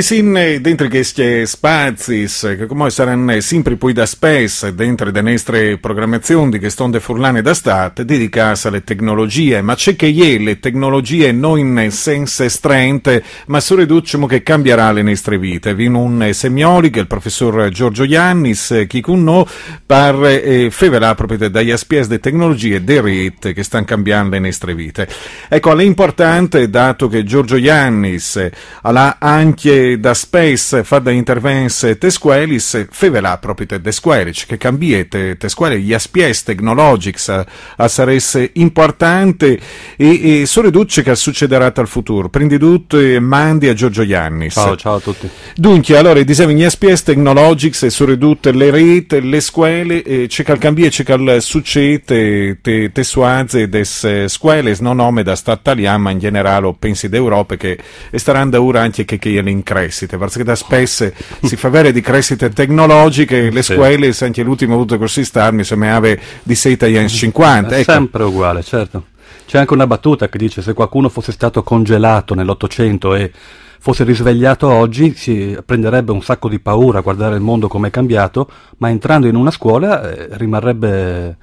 E sin eh, dentro questi spazi, eh, che come saranno eh, sempre poi da spesso dentro le nostre programmazioni che sono furlane da state, dedicate alle tecnologie, ma c'è che ieri le tecnologie non in senso strente, ma soprattutto che cambierà le nostre vite. In un semioli che il professor Giorgio Iannis, chi con noi, parla e feverà proprio dagli aspetti delle tecnologie e delle reti che stanno cambiando le nostre vite. Ecco, è importante, dato che Giorgio Iannis ha anche da Space fa da intervense Tesquelis, fevelà proprio te squelis che cambiete Tesquelis, gli aspies tecnologics eh, a, a saresse importante e, e solo duce che succederà al futuro. Prendi tutto e mandi a Giorgio Iannis. Ciao, ciao a tutti. Dunque, allora, diciamo gli aspies tecnologics e solo le reti le scuole, e c'è cal cambie, c'è cal succede, te, te suaze des scuole, non nome da stataliam, ma in generale pensi d'Europa che staranno ora anche che che l'incredibile crescite, perché spesso si fa avere di crescite tecnologiche, mm, le sì. scuole, anche l'ultimo avuto questi starmi, sembrava di 6 agli 50. È ecco. sempre uguale, certo. C'è anche una battuta che dice se qualcuno fosse stato congelato nell'Ottocento e fosse risvegliato oggi si prenderebbe un sacco di paura a guardare il mondo come è cambiato, ma entrando in una scuola eh, rimarrebbe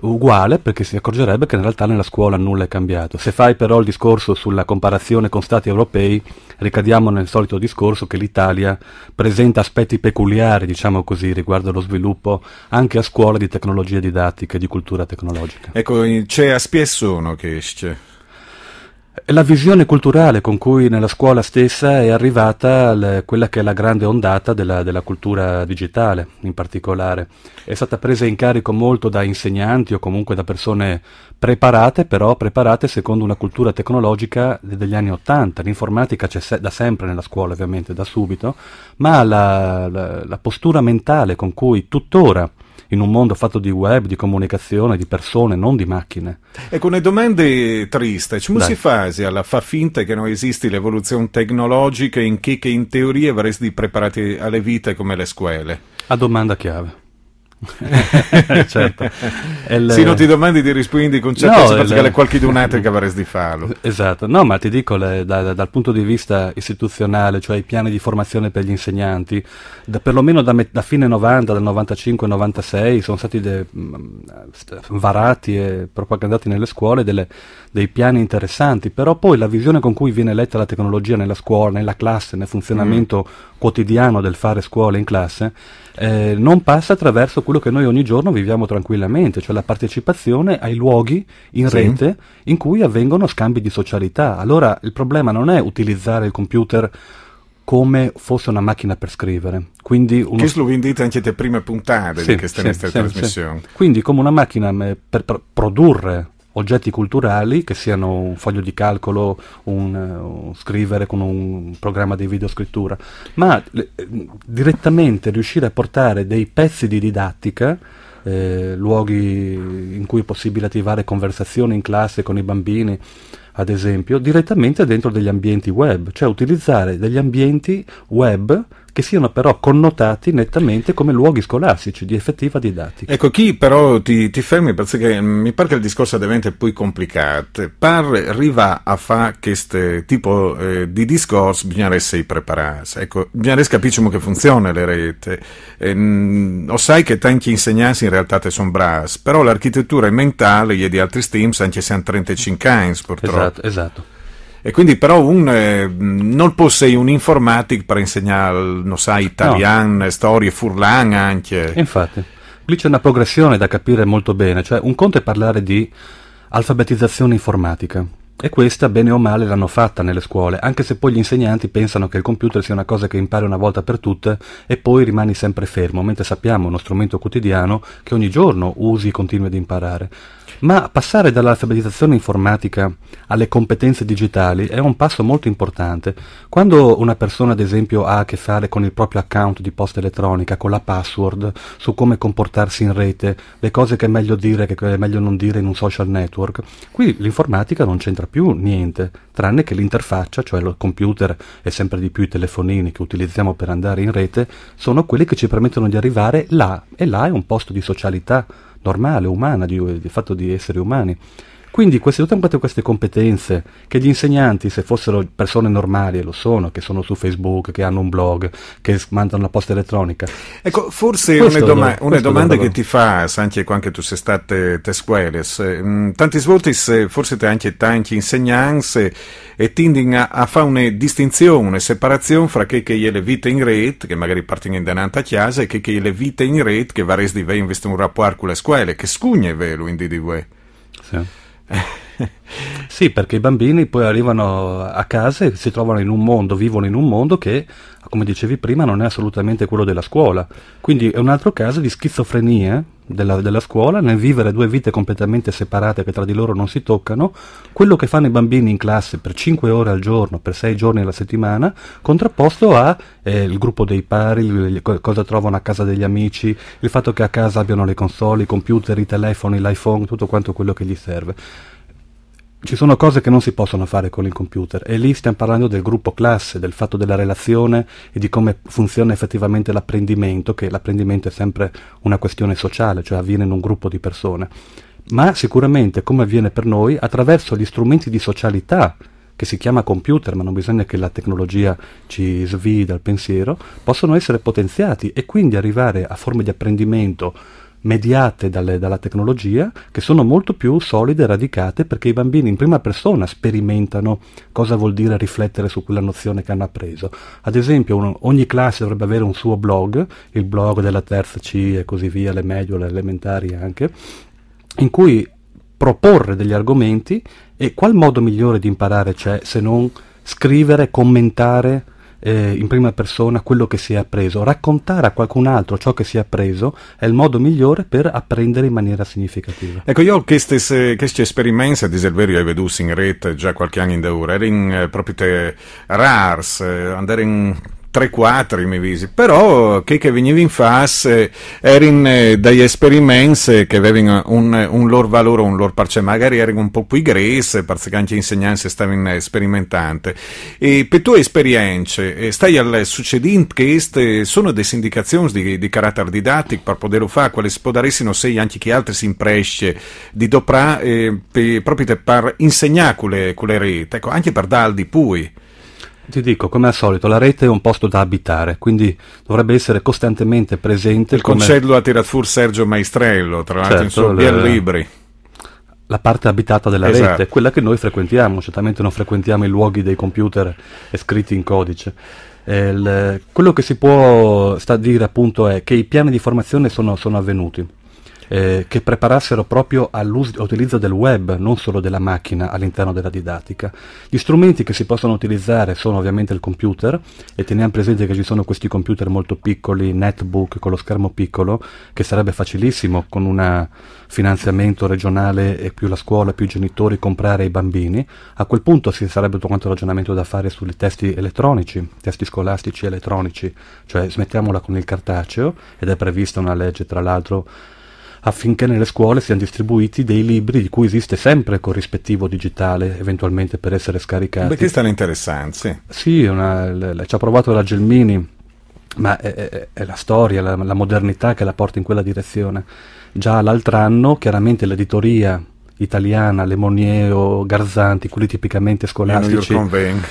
uguale perché si accorgerebbe che in realtà nella scuola nulla è cambiato. Se fai però il discorso sulla comparazione con stati europei, ricadiamo nel solito discorso che l'Italia presenta aspetti peculiari, diciamo così, riguardo allo sviluppo anche a scuola di tecnologie didattiche, e di cultura tecnologica. Ecco, c'è a uno che esce la visione culturale con cui nella scuola stessa è arrivata le, quella che è la grande ondata della, della, cultura digitale in particolare. È stata presa in carico molto da insegnanti o comunque da persone preparate, però preparate secondo una cultura tecnologica degli anni Ottanta. L'informatica c'è se, da sempre nella scuola ovviamente, da subito, ma la, la, la postura mentale con cui tuttora in un mondo fatto di web, di comunicazione, di persone, non di macchine. Ecco, le domande triste. Come si fa alla fa finta che non esisti l'evoluzione tecnologica in chi che in teoria avresti preparati alle vite come le scuole? A domanda chiave. certo. Eh, il... Sì, non ti domandi di rispondi con certezza no, perché le... qualche donata che avresti farlo. Esatto, no, ma ti dico le, da, dal punto di vista istituzionale, cioè i piani di formazione per gli insegnanti, da, perlomeno da, me, da, fine 90, dal 95 96, sono stati de, varati e propagandati nelle scuole delle, dei piani interessanti, però poi la visione con cui viene letta la tecnologia nella scuola, nella classe, nel funzionamento mm. quotidiano del fare scuola in classe, eh, non passa attraverso quello che noi ogni giorno viviamo tranquillamente, cioè la partecipazione ai luoghi in sì. rete in cui avvengono scambi di socialità. Allora il problema non è utilizzare il computer come fosse una macchina per scrivere. Quindi uno... Questo lo vendete anche le prime puntate sì, di questa sì, sì, trasmissione. Sì. Quindi come una macchina eh, per pr- produrre oggetti culturali, che siano un foglio di calcolo, un, eh, un scrivere con un programma di videoscrittura, ma eh, direttamente riuscire a portare dei pezzi di didattica, eh, luoghi in cui è possibile attivare conversazioni in classe con i bambini, ad esempio, direttamente dentro degli ambienti web, cioè utilizzare degli ambienti web che siano però connotati nettamente come luoghi scolastici di effettiva didattica. Ecco, chi però ti, ti fermi perché mm, mi pare che il discorso diventi poi complicato. Par arriva a fare questo tipo eh, di discorso, bisogna essere preparati. Ecco, bisogna capire come funzionano le reti. Eh, o sai che tanti insegnanti in realtà te sono bras, però l'architettura è mentale gli è di altri steams anche se hanno 35 anni purtroppo. Esatto, esatto. E quindi però un, eh, non possei un informatic per insegnare, non sai, italiano, no. storie, furlan anche. Infatti, lì c'è una progressione da capire molto bene, cioè un conto è parlare di alfabetizzazione informatica. E questa, bene o male, l'hanno fatta nelle scuole, anche se poi gli insegnanti pensano che il computer sia una cosa che impari una volta per tutte e poi rimani sempre fermo, mentre sappiamo, uno strumento quotidiano, che ogni giorno usi e continui ad imparare. Ma passare dall'alfabetizzazione informatica alle competenze digitali è un passo molto importante. Quando una persona, ad esempio, ha a che fare con il proprio account di posta elettronica, con la password, su come comportarsi in rete, le cose che è meglio dire e che è meglio non dire in un social network, qui l'informatica non c'entra più niente, tranne che l'interfaccia, cioè il computer e sempre di più i telefonini che utilizziamo per andare in rete, sono quelli che ci permettono di arrivare là, e là è un posto di socialità normale, umana, di, di fatto di essere umani. Quindi queste, tutte quante queste competenze che gli insegnanti, se fossero persone normali, e lo sono, che sono su Facebook, che hanno un blog, che mandano la posta elettronica. Ecco, forse una, doma- una domanda che ti fa, Sanche, anche tu sei stato te squeles, ehm, tanti svolti, eh, forse te anche tanti insegnanti e eh, tendin a, a fare una distinzione, una separazione fra che che è le vite in rete, che magari partono in denanta chiesa, e che che è le vite in rete, che varesi di ve investe un rapporto con le scuole, che scugne velo in DDV. Sì. sì, perché i bambini poi arrivano a casa e si trovano in un mondo, vivono in un mondo che, come dicevi prima, non è assolutamente quello della scuola. Quindi è un altro caso di schizofrenia della, della, scuola, nel vivere due vite completamente separate che tra di loro non si toccano, quello che fanno i bambini in classe per 5 ore al giorno, per 6 giorni alla settimana, contrapposto al eh, gruppo dei pari, il, cosa trovano a casa degli amici, il fatto che a casa abbiano le console, i computer, i telefoni, l'iPhone, tutto quanto quello che gli serve ci sono cose che non si possono fare con il computer e lì stiamo parlando del gruppo classe, del fatto della relazione e di come funziona effettivamente l'apprendimento, che l'apprendimento è sempre una questione sociale, cioè avviene in un gruppo di persone, ma sicuramente come avviene per noi attraverso gli strumenti di socialità che si chiama computer, ma non bisogna che la tecnologia ci svii dal pensiero, possono essere potenziati e quindi arrivare a forme di apprendimento mediate dalle, dalla tecnologia che sono molto più solide e radicate perché i bambini in prima persona sperimentano cosa vuol dire riflettere su quella nozione che hanno appreso. Ad esempio uno, ogni classe dovrebbe avere un suo blog, il blog della terza C e così via, le medie, le elementari anche, in cui proporre degli argomenti e qual modo migliore di imparare c'è se non scrivere, commentare, eh, in prima persona quello che si è appreso. Raccontare a qualcun altro ciò che si è appreso è il modo migliore per apprendere in maniera significativa. Ecco, io ho queste, eh, queste esperienze, a dire il vero, veduto in rete già qualche anno in Deur, ero in eh, proprio te, RARS, eh, andare in tre quattro mi visi, però che, che veniva in fase erano eh, degli esperimenti che avevano un, un, loro valore, un loro parcello, magari erano un po' più gresse, perché anche gli insegnanti stavano sperimentando. E per tue esperienze, eh, stai al succedente che queste sono delle indicazioni di, di carattere didattico per poterlo fare, quali si può dare se anche chi altri si impresce di doprà eh, proprio per insegnare quelle, quelle reti, ecco, anche per darli poi. Ti dico, come al solito, la rete è un posto da abitare, quindi dovrebbe essere costantemente presente. Il come... concello ha tirato fuori Sergio Maestrello, tra l'altro certo, in suo le... Libri. La parte abitata della esatto. rete, quella che noi frequentiamo, certamente non frequentiamo i luoghi dei computer scritti in codice. Eh, il, quello che si può sta dire appunto è che i piani di formazione sono, sono avvenuti eh, che preparassero proprio all'utilizzo del web, non solo della macchina all'interno della didattica. Gli strumenti che si possono utilizzare sono ovviamente il computer e teniamo presente che ci sono questi computer molto piccoli, netbook con lo schermo piccolo, che sarebbe facilissimo con un finanziamento regionale e più la scuola, più i genitori comprare ai bambini. A quel punto si sarebbe tutto quanto il ragionamento da fare sui testi elettronici, testi scolastici elettronici, cioè smettiamola con il cartaceo ed è prevista una legge tra l'altro affinché nelle scuole siano distribuiti dei libri di cui esiste sempre corrispettivo digitale, eventualmente per essere scaricati. Beh, questa è interessante. Sì, una, l- l- ci ha provato la Gelmini, ma è, è, è la storia, la, la modernità che la porta in quella direzione. Già l'altro anno, chiaramente l'editoria italiana, Lemoniero, Garzanti, quelli tipicamente scolastici,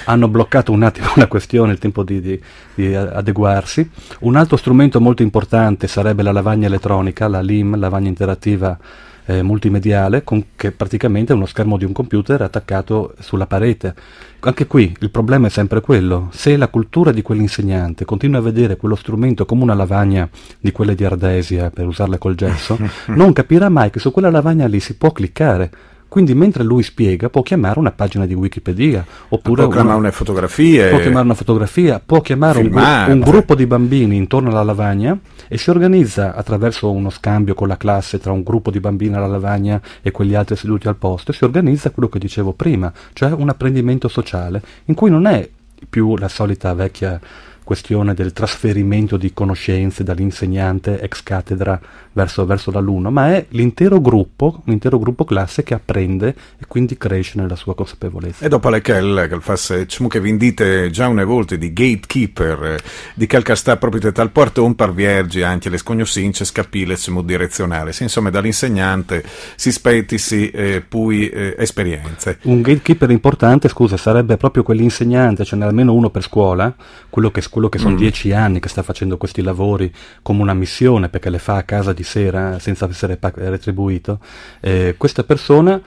hanno bloccato un attimo la questione, il tempo di, di, di, adeguarsi. Un altro strumento molto importante sarebbe la lavagna elettronica, la LIM, lavagna interattiva eh, multimediale con, che praticamente è uno schermo di un computer attaccato sulla parete. Anche qui il problema è sempre quello, se la cultura di quell'insegnante continua a vedere quello strumento come una lavagna di quelle di Ardesia per usarla col gesso, non capirà mai che su quella lavagna lì si può cliccare quindi mentre lui spiega può chiamare una pagina di Wikipedia, oppure può chiamare una fotografia, può chiamare, una fotografia, può chiamare un, un gruppo di bambini intorno alla lavagna e si organizza attraverso uno scambio con la classe tra un gruppo di bambini alla lavagna e quegli altri seduti al posto, e si organizza quello che dicevo prima, cioè un apprendimento sociale in cui non è più la solita vecchia questione del trasferimento di conoscenze dall'insegnante ex cattedra verso, verso l'alunno, ma è l'intero gruppo, l'intero gruppo classe che apprende e quindi cresce nella sua consapevolezza. E dopo le quel, quel fasse, eh, diciamo che vi indite già una volta di gatekeeper, eh, di calca sta proprio tal porto un par viergi, anche le scognossince, scapile, direzionale, insomma dall'insegnante si spettisi eh, poi eh, esperienze. Un gatekeeper importante, scusa, sarebbe proprio quell'insegnante, ce n'è almeno uno per scuola, quello che quello che sono mm. dieci anni che sta facendo questi lavori come una missione perché le fa a casa di sera senza essere retribuito, eh, questa persona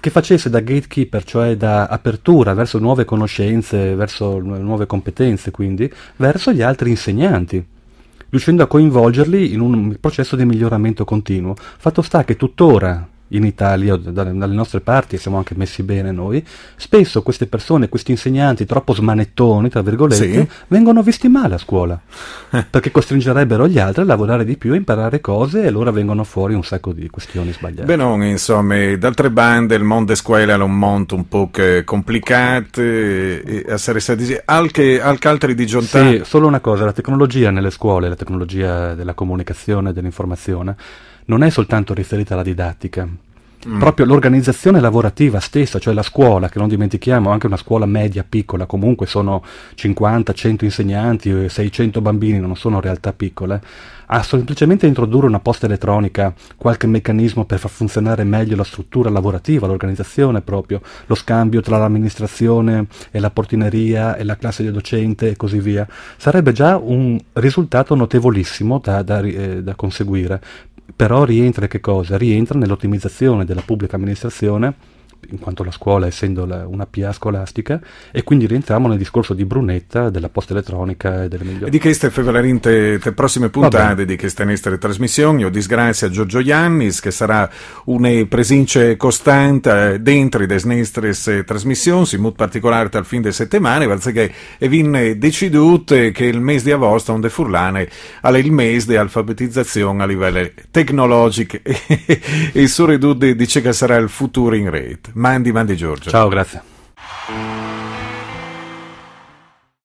che facesse da gatekeeper, cioè da apertura verso nuove conoscenze, verso nuove competenze, quindi verso gli altri insegnanti riuscendo a coinvolgerli in un processo di miglioramento continuo. Fatto sta che tuttora in Italia, dalle nostre parti, e siamo anche messi bene noi, spesso queste persone, questi insegnanti troppo smanettoni, tra virgolette, sì. vengono visti male a scuola, perché costringerebbero gli altri a lavorare di più, a imparare cose e allora vengono fuori un sacco di questioni sbagliate. Beh non, insomma, d'altre bande il mondo scuola è un mondo un po' complicato, e essere stati anche, anche altri di giornata. Sì, solo una cosa, la tecnologia nelle scuole, la tecnologia della comunicazione, dell'informazione, non è soltanto riferita alla didattica, Mm. proprio l'organizzazione lavorativa stessa, cioè la scuola, che non dimentichiamo, anche una scuola media, piccola, comunque sono 50, 100 insegnanti, 600 eh, bambini, non sono realtà piccole, a semplicemente introdurre una posta elettronica, qualche meccanismo per far funzionare meglio la struttura lavorativa, l'organizzazione proprio, lo scambio tra l'amministrazione e la portineria e la classe di docente e così via, sarebbe già un risultato notevolissimo da, da, eh, da conseguire però rientra che cosa? Rientra nell'ottimizzazione della pubblica amministrazione in quanto la scuola essendo la, una PA scolastica, e quindi rientriamo nel discorso di Brunetta, della posta elettronica e delle migliori. E di queste prevalerinte te prossime puntate di queste nostre trasmissioni, io disgrazio a Giorgio Iannis che sarà una presince costante eh, dentro le nostre trasmissioni, in modo particolare dal fin di settimane, perché è venne decidute che il mese di agosto onde furlane è il mese di alfabetizzazione a livello tecnologico e, e, e sorridude dice che sarà il futuro in rete. Mandi, mandi Giorgio. Ciao, grazie.